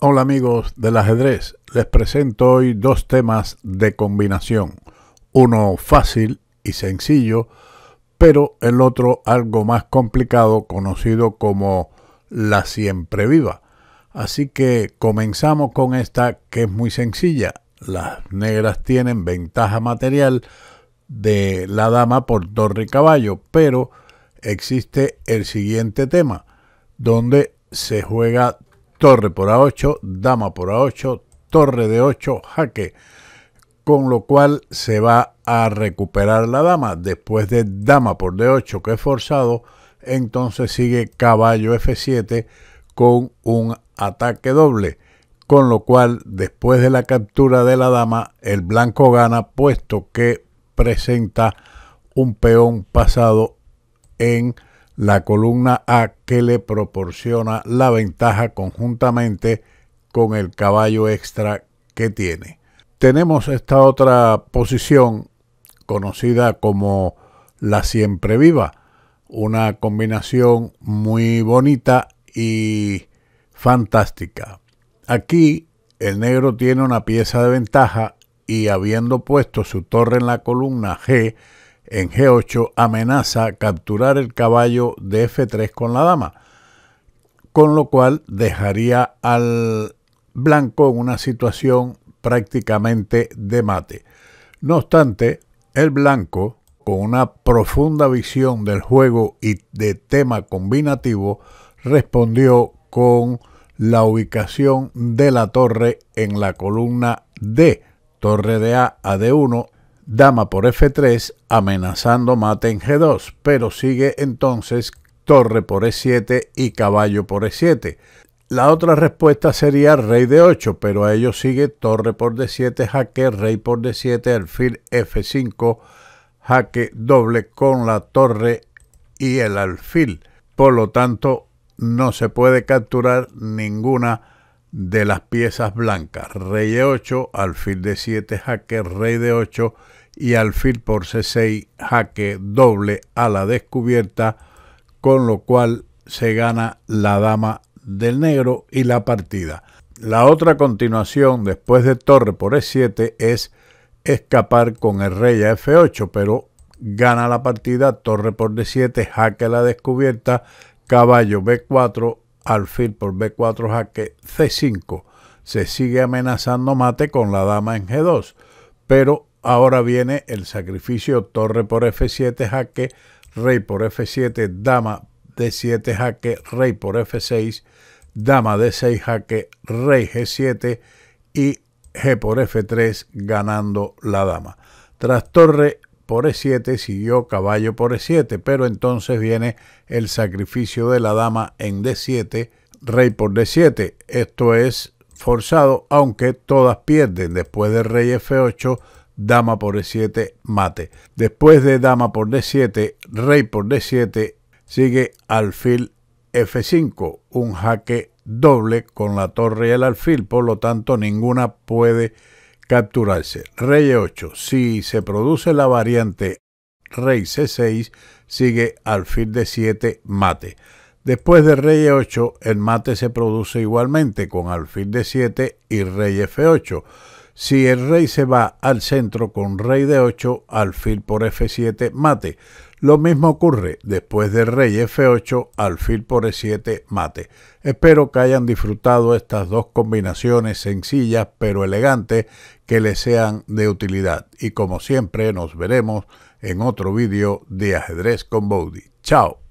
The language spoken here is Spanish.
Hola amigos del ajedrez, les presento hoy dos temas de combinación, uno fácil y sencillo, pero el otro algo más complicado conocido como la siempre viva. Así que comenzamos con esta que es muy sencilla. Las negras tienen ventaja material de la dama por torre y caballo, pero existe el siguiente tema, donde se juega torre por A8, dama por A8, torre de 8, jaque. Con lo cual se va a recuperar la dama. Después de dama por D8 que es forzado, entonces sigue caballo F7 con un ataque doble. Con lo cual, después de la captura de la dama, el blanco gana puesto que presenta un peón pasado en la columna A que le proporciona la ventaja conjuntamente con el caballo extra que tiene. Tenemos esta otra posición conocida como la siempre viva, una combinación muy bonita y fantástica. Aquí el negro tiene una pieza de ventaja y habiendo puesto su torre en la columna G, en G8 amenaza capturar el caballo de F3 con la dama, con lo cual dejaría al blanco en una situación prácticamente de mate. No obstante, el blanco, con una profunda visión del juego y de tema combinativo, respondió con la ubicación de la torre en la columna D, torre de A a D1 dama por f3 amenazando mate en g2, pero sigue entonces torre por e7 y caballo por e7. La otra respuesta sería rey de 8, pero a ello sigue torre por d7, jaque, rey por d7, alfil f5, jaque doble con la torre y el alfil. Por lo tanto, no se puede capturar ninguna de las piezas blancas. Rey e8, alfil de 7 jaque, rey de 8 y alfil por C6 jaque doble a la descubierta, con lo cual se gana la dama del negro y la partida. La otra continuación después de torre por E7 es escapar con el rey a F8, pero gana la partida torre por D7, jaque a la descubierta, caballo B4, alfil por B4, jaque C5. Se sigue amenazando mate con la dama en G2, pero Ahora viene el sacrificio torre por f7 jaque, rey por f7, dama d7 jaque, rey por f6, dama d6 jaque, rey g7 y g por f3 ganando la dama. Tras torre por e7 siguió caballo por e7, pero entonces viene el sacrificio de la dama en d7, rey por d7. Esto es forzado, aunque todas pierden. Después de rey f8, dama por D7, mate. Después de dama por D7, rey por D7, sigue alfil F5, un jaque doble con la torre y el alfil, por lo tanto ninguna puede capturarse. Rey E8, si se produce la variante rey C6, sigue alfil D7, mate. Después de rey E8, el mate se produce igualmente con alfil D7 y rey F8. Si el rey se va al centro con rey de 8, alfil por f7, mate. Lo mismo ocurre después del rey f8, alfil por e7, mate. Espero que hayan disfrutado estas dos combinaciones sencillas pero elegantes que les sean de utilidad. Y como siempre nos veremos en otro vídeo de ajedrez con Bowdy. ¡Chao!